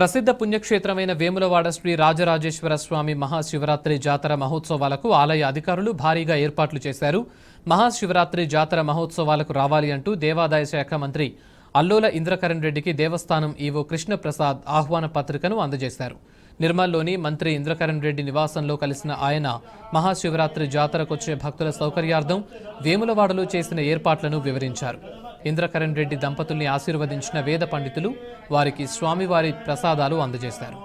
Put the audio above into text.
ప్రసిద్ధ పుణ్యక్షేత్రమైన వేములవాడ శ్రీ రాజరాజేశ్వర స్వామి మహాశివరాత్రి జాతర మహోత్సవాలకు ఆలయ అధికారులు భారీగా ఏర్పాట్లు చేశారు మహాశివరాత్రి జాతర మహోత్సవాలకు రావాలి అంటూ దేవాదాయ శాఖ మంత్రి అల్లోల ఇంద్రకరణ్ రెడ్డికి దేవస్థానం ఈవో కృష్ణప్రసాద్ ఆహ్వాన పత్రికను అందజేశారు నిర్మల్లోని మంత్రి ఇంద్రకరణ్ రెడ్డి నివాసంలో కలిసిన ఆయన మహాశివరాత్రి జాతరకొచ్చే భక్తుల సౌకర్యార్థం వేములవాడలో చేసిన ఏర్పాట్లను వివరించారు ఇంద్రకరణ్ రెడ్డి దంపతుల్ని ఆశీర్వదించిన వేద పండితులు వారికి స్వామివారి ప్రసాదాలు అందజేశారు